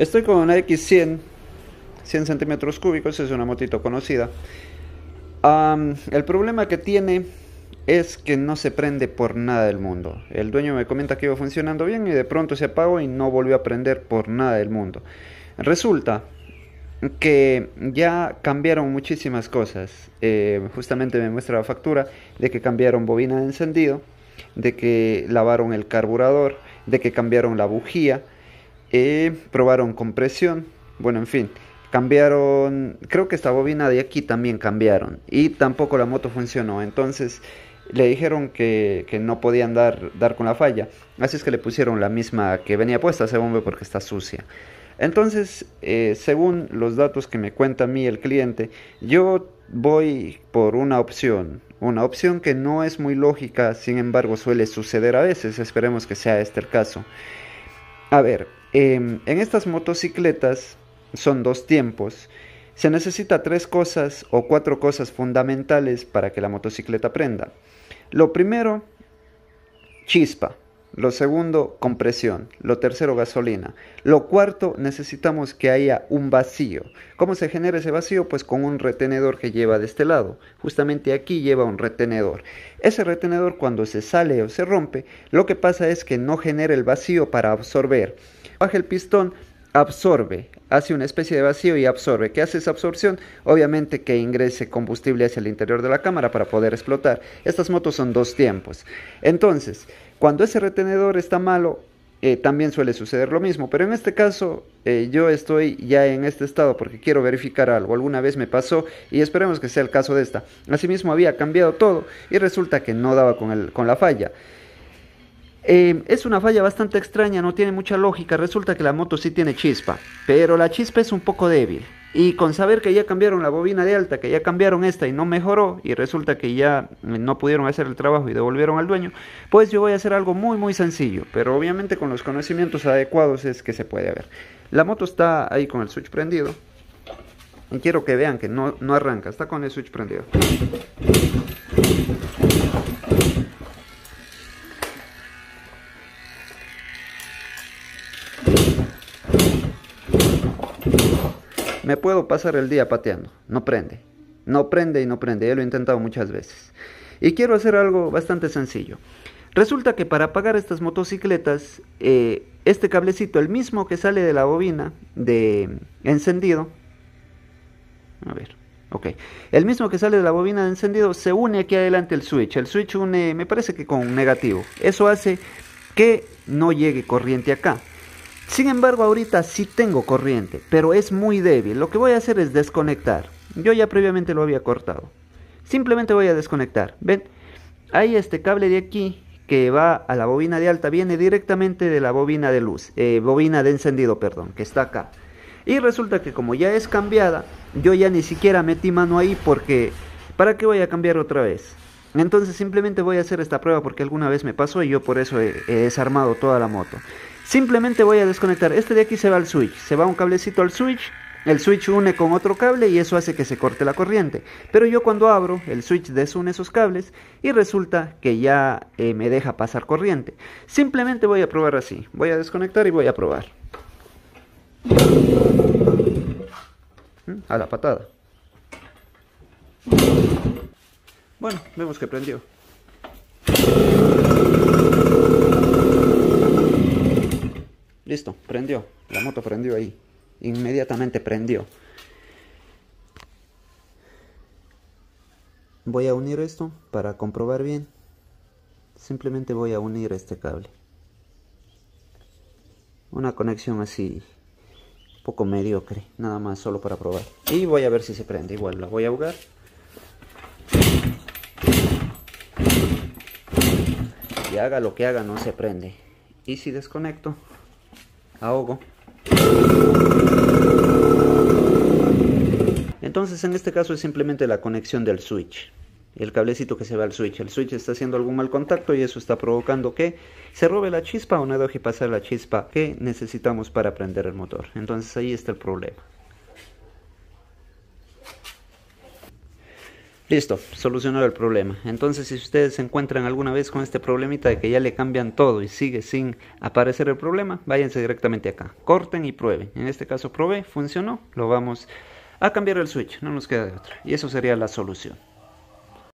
Estoy con una X100, 100 centímetros cúbicos, es una motito conocida. el problema que tiene es que no se prende por nada del mundo. El dueño me comenta que iba funcionando bien y de pronto se apagó y no volvió a prender por nada del mundo. Resulta que ya cambiaron muchísimas cosas. Eh, justamente me muestra la factura de que cambiaron bobina de encendido, de que lavaron el carburador, de que cambiaron la bujía y probaron compresión, bueno, en fin, cambiaron, creo que esta bobina de aquí también cambiaron y tampoco la moto funcionó, entonces le dijeron que, no podían dar, dar con la falla, así es que le pusieron la misma que venía puesta, según ve, porque está sucia. Entonces, eh, según los datos que me cuenta a mí el cliente, yo voy por una opción, una opción que no es muy lógica, sin embargo suele suceder a veces, esperemos que sea este el caso. A ver, em, en estas motocicletas son dos tiempos. Se necesita tres cosas o cuatro cosas fundamentales para que la motocicleta prenda. Lo primero, chispa. Lo segundo, compresión. Lo tercero, gasolina. Lo cuarto, necesitamos que haya un vacío. ¿Cómo se genera ese vacío? Pues con un retenedor que lleva de este lado. Justamente aquí lleva un retenedor. Ese retenedor cuando se sale o se rompe, lo que pasa es que no genera el vacío para absorber. Baja el pistón, absorbe, hace una especie de vacío y absorbe. ¿Qué hace esa absorción? Obviamente que ingrese combustible hacia el interior de la cámara para poder explotar. Estas motos son dos tiempos. Entonces, cuando ese retenedor está malo, eh, también suele suceder lo mismo, pero en este caso eh, yo estoy ya en este estado porque quiero verificar algo, alguna vez me pasó y esperemos que sea el caso de esta. Asimismo había cambiado todo y resulta que no daba con la falla. Eh, es una falla bastante extraña, no tiene mucha lógica. Resulta que la moto sí tiene chispa, pero la chispa es un poco débil. Y con saber que ya cambiaron la bobina de alta, que ya cambiaron esta y no mejoró, y resulta que ya eh, no pudieron hacer el trabajo y devolvieron al dueño, pues yo voy a hacer algo muy muy sencillo, pero obviamente con los conocimientos adecuados es que se puede ver. La moto está ahí con el switch prendido. Y quiero que vean que no, no arranca, está con el switch prendido. Me puedo pasar el día pateando. No prende. No prende y no prende. Ya lo he intentado muchas veces. Y quiero hacer algo bastante sencillo. Resulta que para apagar estas motocicletas, eh, este cablecito, el mismo que sale de la bobina de encendido, a ver, ok, el mismo que sale de la bobina de encendido se une aquí adelante el switch. El switch une, me parece que con negativo. Eso hace que no llegue corriente acá. Sin embargo, ahorita sí tengo corriente, pero es muy débil. Lo que voy a hacer es desconectar. Yo ya previamente lo había cortado. Simplemente voy a desconectar. ¿Ven? Hay este cable de aquí que va a la bobina de alta, viene directamente de la bobina de luz, eh, bobina de encendido, perdón, que está acá. Y resulta que como ya es cambiada, yo ya ni siquiera metí mano ahí porque ¿para qué voy a cambiar otra vez? Entonces simplemente voy a hacer esta prueba porque alguna vez me pasó y yo por eso he desarmado toda la moto. Simplemente voy a desconectar. Este de aquí se va al switch. Se va un cablecito al switch. El switch une con otro cable y eso hace que se corte la corriente. Pero yo cuando abro, el switch desune esos cables y resulta que ya eh, me deja pasar corriente. Simplemente voy a probar así. Voy a desconectar y voy a probar. Mm, a la patada. Bueno, vemos que prendió. Listo, prendió. La moto prendió ahí. Inmediatamente prendió. Voy a unir esto para comprobar bien. Simplemente voy a unir este cable. Una conexión así un poco mediocre, nada más solo para probar. Y voy a ver si se prende. Igual la voy a ahogar. Y haga lo que haga, no se prende. Y si desconecto, ahogo. Entonces en este caso es simplemente la conexión del switch, el cablecito que se va al switch. El switch está haciendo algún mal contacto y eso está provocando que se robe la chispa o no deje pasar la chispa que necesitamos para prender el motor. Entonces ahí está el problema. Listo, solucionado el problema. Entonces, si ustedes se encuentran alguna vez con este problemita de que ya le cambian todo y sigue sin aparecer el problema, váyanse directamente acá. Corten y prueben. En este caso probé, funcionó, lo vamos a cambiar el switch, no nos queda de otra. Y eso sería la solución.